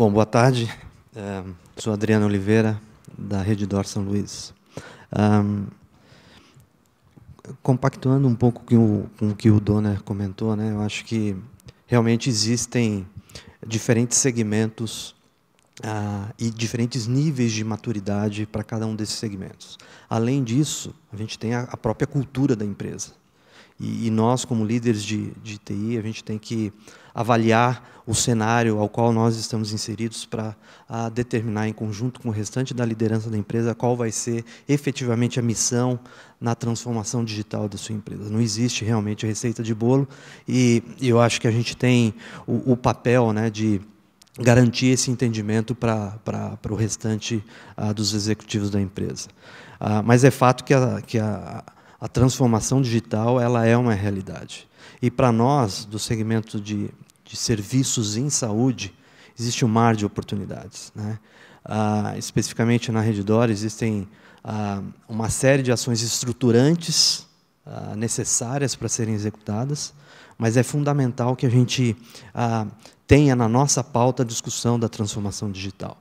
Bom, boa tarde. É, sou Adriano Oliveira, da Rede Dor São Luís. Um, é, compactuando um pouco com o, com o que o Donner comentou, né, eu acho que realmente existem diferentes segmentos uh, e diferentes níveis de maturidade para cada um desses segmentos. Além disso, a gente tem a, a própria cultura da empresa. E, e nós, como líderes de, de TI, a gente tem que avaliar o cenário ao qual nós estamos inseridos para determinar, em conjunto com o restante da liderança da empresa, qual vai ser efetivamente a missão na transformação digital da sua empresa. Não existe realmente receita de bolo e eu acho que a gente tem o, o papel né, de garantir esse entendimento para o restante ah, dos executivos da empresa. Ah, mas é fato que a, que a a transformação digital ela é uma realidade. E para nós, do segmento de, de, serviços em saúde, existe um mar de oportunidades. Né? Ah, especificamente na Redditor existem ah, uma série de ações estruturantes ah, necessárias para serem executadas, mas é fundamental que a gente ah, tenha na nossa pauta a discussão da transformação digital.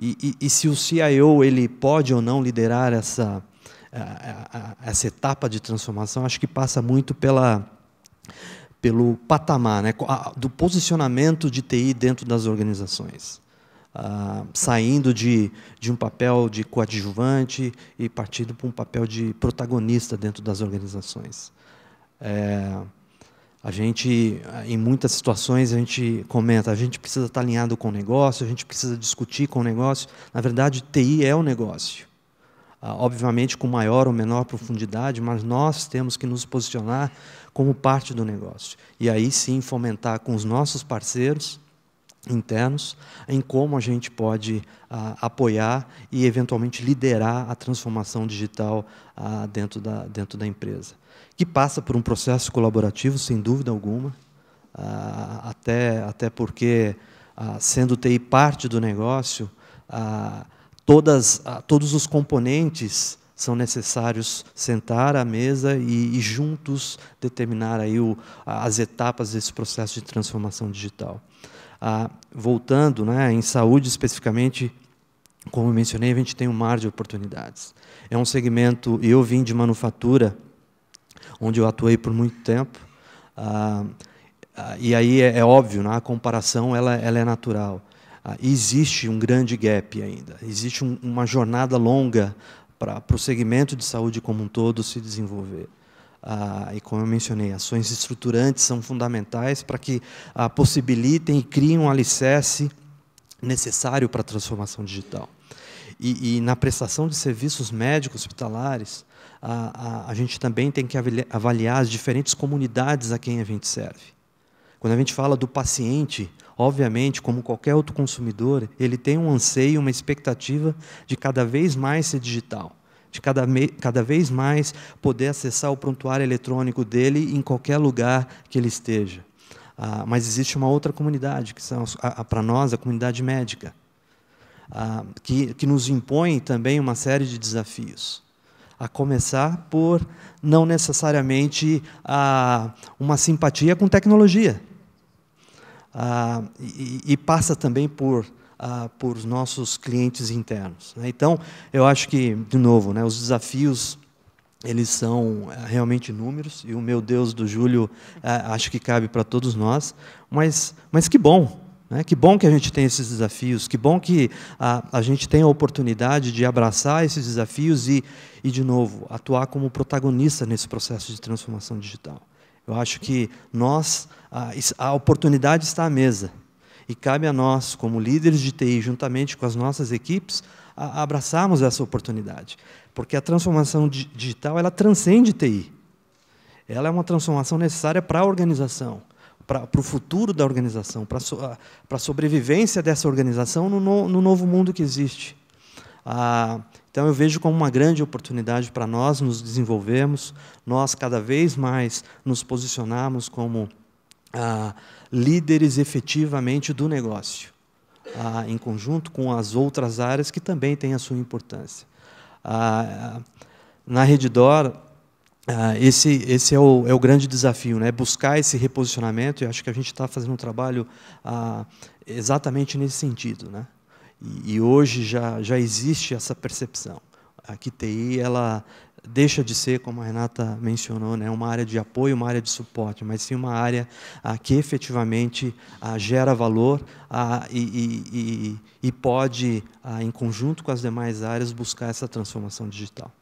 E, e, e se o CIO ele pode ou não liderar essa essa etapa de transformação, acho que passa muito pela, pelo patamar, né, do posicionamento de TI dentro das organizações. Uh, saindo de, de um papel de coadjuvante e partindo para um papel de protagonista dentro das organizações. É, a gente, em muitas situações, a gente comenta, a gente precisa estar alinhado com o negócio, a gente precisa discutir com o negócio. Na verdade, TI é o negócio. Ah, obviamente com maior ou menor profundidade, mas nós temos que nos posicionar como parte do negócio. E aí sim fomentar com os nossos parceiros internos em como a gente pode ah, apoiar e eventualmente liderar a transformação digital ah, dentro, da, dentro da empresa. Que passa por um processo colaborativo, sem dúvida alguma, até, até porque, sendo TI parte do negócio, todas, ah, todos os componentes são necessários sentar à mesa e, e juntos determinar aí o, as etapas desse processo de transformação digital. Ah, voltando, né, em saúde especificamente, como mencionei, a gente tem um mar de oportunidades. É um segmento, eu vim de manufatura, onde eu atuei por muito tempo, ah, ah e aí é, é óbvio, né, a comparação ela, ela é natural. Ah, existe um grande gap ainda, existe um, uma jornada longa para o segmento de saúde como um todo se desenvolver. Ah, e como eu mencionei, ações estruturantes são fundamentais para que ah, possibilitem e criem um alicerce necessário para a transformação digital. E, e na prestação de serviços médicos hospitalares, a, ah, ah, a, gente também tem que avaliar as diferentes comunidades a quem a gente serve. Quando a gente fala do paciente, obviamente, como qualquer outro consumidor, ele tem um anseio, uma expectativa de cada vez mais ser digital, de cada, cada vez mais poder acessar o prontuário eletrônico dele em qualquer lugar que ele esteja. Ah, mas existe uma outra comunidade, que são, para nós, a comunidade médica, ah, que, que nos impõe também uma série de desafios a começar por não necessariamente a, ah, uma simpatia com tecnologia ah, e, e, passa também por ah, por nossos clientes internos. Né? Então, eu acho que, de novo, né, os desafios eles são eh, realmente inúmeros e o meu Deus do Júlio ah, acho que cabe para todos nós. Mas, mas que bom, né? Que bom que a gente tem esses desafios, que bom que a, a gente tem a oportunidade de abraçar esses desafios e, e, de novo, atuar como protagonista nesse processo de transformação digital. Eu acho que nós, a, a oportunidade está à mesa. E cabe a nós, como líderes de TI, juntamente com as nossas equipes, a, a abraçarmos essa oportunidade. Porque a transformação digital, ela transcende TI. Ela é uma transformação necessária para a organização, para, o futuro da organização, para, so, a sobrevivência dessa organização no, no, no novo mundo que existe. Ah, então eu vejo como uma grande oportunidade para nós nos desenvolvermos, nós cada vez mais nos posicionarmos como ah, líderes efetivamente do negócio, ah, em conjunto com as outras áreas que também têm a sua importância. Ah, na Redditor, ah, esse, esse é, o, é o grande desafio, né? buscar esse reposicionamento, e acho que a gente está fazendo um trabalho ah, exatamente nesse sentido. Né? E, e hoje já, já existe essa percepção. A QTI, ela deixa de ser, como a Renata mencionou, né, uma área de apoio, uma área de suporte, mas sim uma área ah, que efetivamente ah, gera valor ah, e, e, e, pode, em conjunto com as demais áreas, buscar essa transformação digital.